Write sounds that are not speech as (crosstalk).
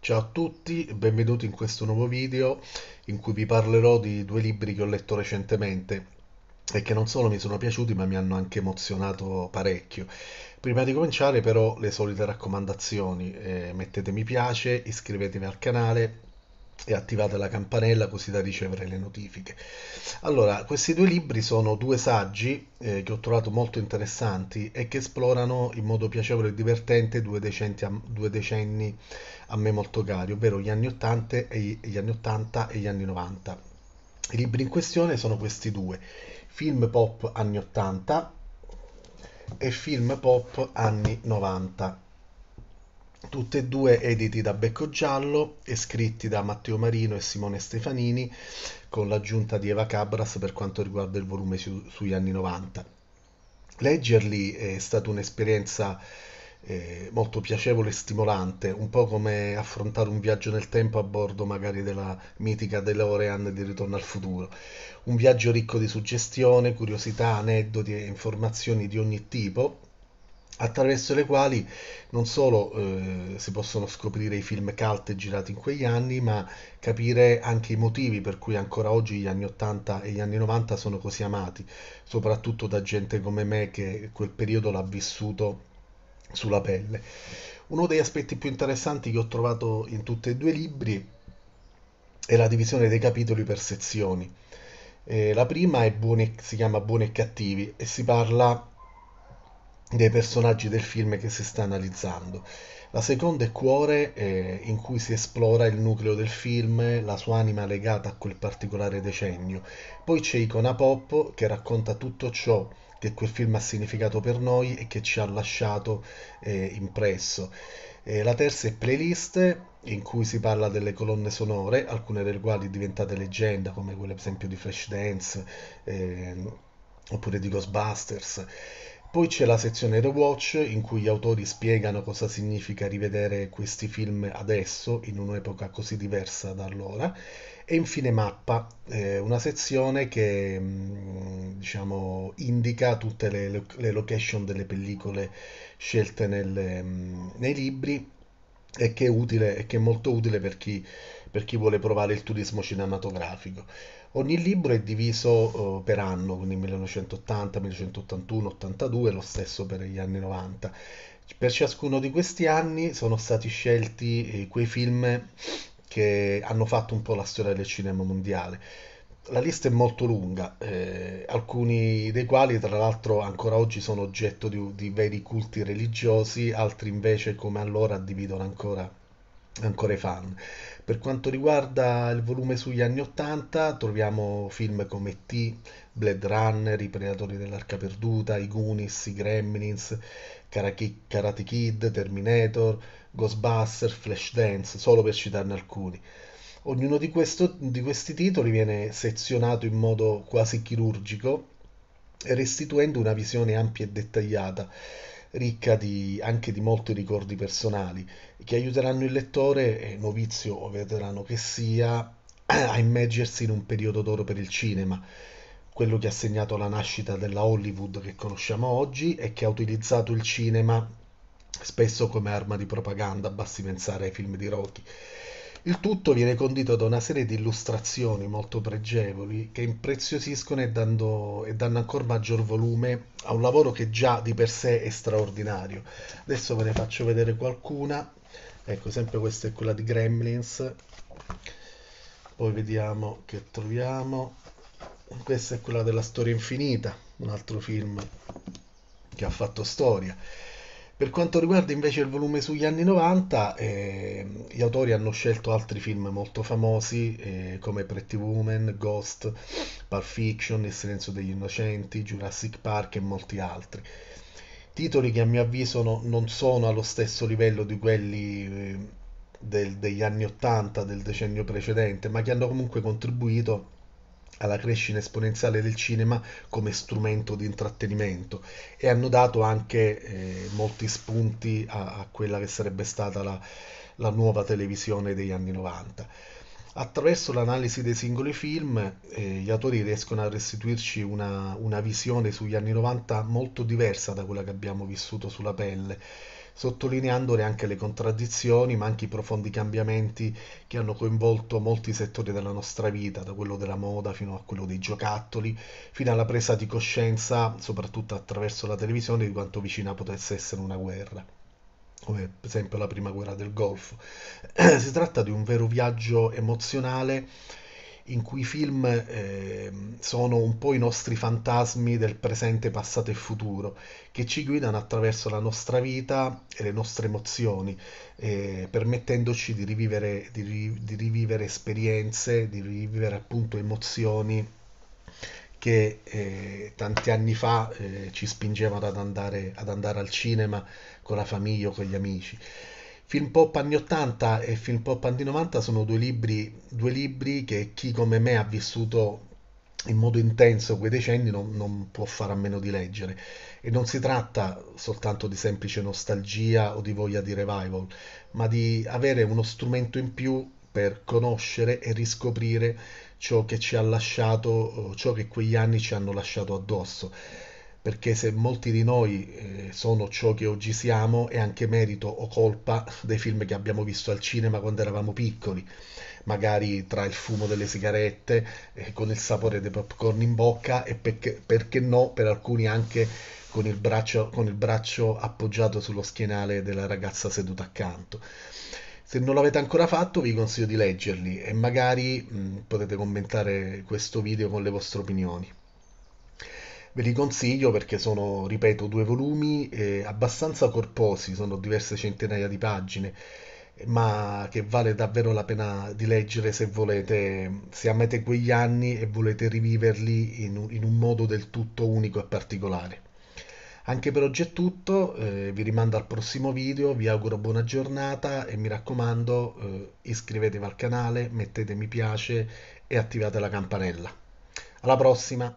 Ciao a tutti, benvenuti in questo nuovo video in cui vi parlerò di due libri che ho letto recentemente e che non solo mi sono piaciuti ma mi hanno anche emozionato parecchio. Prima di cominciare però le solite raccomandazioni, eh, mettete mi piace, iscrivetevi al canale e attivate la campanella così da ricevere le notifiche. Allora, questi due libri sono due saggi eh, che ho trovato molto interessanti e che esplorano in modo piacevole e divertente due, a, due decenni a me molto cari, ovvero gli anni 80 e gli anni, 80 e gli anni 90. I libri in questione sono questi due, film pop anni 80 e film pop anni 90 tutti e due editi da Becco Giallo e scritti da Matteo Marino e Simone Stefanini con l'aggiunta di Eva Cabras per quanto riguarda il volume su, sugli anni 90. Leggerli è stata un'esperienza eh, molto piacevole e stimolante, un po' come affrontare un viaggio nel tempo a bordo magari della mitica DeLorean di Ritorno al Futuro. Un viaggio ricco di suggestione, curiosità, aneddoti e informazioni di ogni tipo, attraverso le quali non solo eh, si possono scoprire i film cult girati in quegli anni, ma capire anche i motivi per cui ancora oggi gli anni 80 e gli anni 90 sono così amati, soprattutto da gente come me che quel periodo l'ha vissuto sulla pelle. Uno degli aspetti più interessanti che ho trovato in tutti e due i libri è la divisione dei capitoli per sezioni. Eh, la prima buone, si chiama Buoni e Cattivi e si parla dei personaggi del film che si sta analizzando. La seconda è Cuore, eh, in cui si esplora il nucleo del film, la sua anima legata a quel particolare decennio. Poi c'è Icona Pop, che racconta tutto ciò che quel film ha significato per noi e che ci ha lasciato eh, impresso. Eh, la terza è Playlist, in cui si parla delle colonne sonore, alcune delle quali diventate leggenda, come quelle per esempio di Flashdance eh, oppure di Ghostbusters. Poi c'è la sezione Rewatch in cui gli autori spiegano cosa significa rivedere questi film adesso, in un'epoca così diversa da allora. E infine Mappa, eh, una sezione che mm, diciamo, indica tutte le, le, location delle pellicole scelte nelle, mm, nei libri e che, utile, e che è molto utile per chi, per chi vuole provare il turismo cinematografico. Ogni libro è diviso eh, per anno, quindi 1980, 1981, 82, lo stesso per gli anni 90. Per ciascuno di questi anni sono stati scelti eh, quei film che hanno fatto un po' la storia del cinema mondiale. La lista è molto lunga, eh, alcuni dei quali tra l'altro ancora oggi sono oggetto di, di veri culti religiosi, altri invece come allora dividono ancora ancora i fan. Per quanto riguarda il volume sugli anni 80 troviamo film come T, Blade Runner, I Predatori dell'Arca Perduta, I Goonies, I Gremlins, Karate Kid, Terminator, Ghostbusters, Flashdance, solo per citarne alcuni. Ognuno di, questo, di questi titoli viene sezionato in modo quasi chirurgico, restituendo una visione ampia e dettagliata ricca di, anche di molti ricordi personali che aiuteranno il lettore, novizio o veterano che sia, (clears throat) a immergersi in un periodo d'oro per il cinema, quello che ha segnato la nascita della Hollywood che conosciamo oggi e che ha utilizzato il cinema spesso come arma di propaganda, basti pensare ai film di Rocky. Il tutto viene condito da una serie di illustrazioni molto pregevoli che impreziosiscono e, dando, e danno ancora maggior volume a un lavoro che già di per sé è straordinario. Adesso ve ne faccio vedere qualcuna. Ecco, sempre questa è quella di Gremlins. Poi vediamo che troviamo. Questa è quella della storia infinita, un altro film che ha fatto storia. Per quanto riguarda invece il volume sugli anni 90, eh, gli autori hanno scelto altri film molto famosi eh, come Pretty Woman, Ghost, Pulp Fiction, Il silenzio degli innocenti, Jurassic Park e molti altri. Titoli che a mio avviso no, non sono allo stesso livello di quelli eh, del, degli anni 80, del decennio precedente, ma che hanno comunque contribuito alla crescita esponenziale del cinema come strumento di intrattenimento e hanno dato anche eh, molti spunti a, a, quella che sarebbe stata la, la nuova televisione degli anni 90. Attraverso l'analisi dei singoli film, eh, gli autori riescono a restituirci una, una visione sugli anni 90 molto diversa da quella che abbiamo vissuto sulla pelle, sottolineandone anche le contraddizioni, ma anche i profondi cambiamenti che hanno coinvolto molti settori della nostra vita, da quello della moda fino a quello dei giocattoli, fino alla presa di coscienza, soprattutto attraverso la televisione, di quanto vicina potesse essere una guerra come per esempio la prima guerra del Golfo. (clears throat) si tratta di un vero viaggio emozionale in cui i film eh, sono un po' i nostri fantasmi del presente, passato e futuro, che ci guidano attraverso la nostra vita e le nostre emozioni, eh, permettendoci di rivivere, di, ri, di rivivere esperienze, di rivivere appunto emozioni che eh, tanti anni fa eh, ci spingevano ad andare, ad andare, al cinema con la famiglia o con gli amici. Film pop anni 80 e film pop anni 90 sono due libri, due libri che chi come me ha vissuto in modo intenso quei decenni non, non, può fare a meno di leggere. E non si tratta soltanto di semplice nostalgia o di voglia di revival, ma di avere uno strumento in più per conoscere e riscoprire ciò che ci ha lasciato, eh, ciò che quegli anni ci hanno lasciato addosso. Perché se molti di noi eh, sono ciò che oggi siamo, è anche merito o colpa dei film che abbiamo visto al cinema quando eravamo piccoli, magari tra il fumo delle sigarette, eh, con il sapore dei popcorn in bocca e perché, perché no, per alcuni anche con il braccio, con il braccio appoggiato sullo schienale della ragazza seduta accanto. Se non l'avete ancora fatto vi consiglio di leggerli e magari mh, potete commentare questo video con le vostre opinioni. Ve li consiglio perché sono, ripeto, due volumi eh, abbastanza corposi, sono diverse centinaia di pagine, ma che vale davvero la pena di leggere se volete, se amate quegli anni e volete riviverli in un, in un modo del tutto unico e particolare. Anche per oggi è tutto, eh, vi rimando al prossimo video, vi auguro buona giornata e mi raccomando eh, iscrivetevi al canale, mettete mi piace e attivate la campanella. Alla prossima!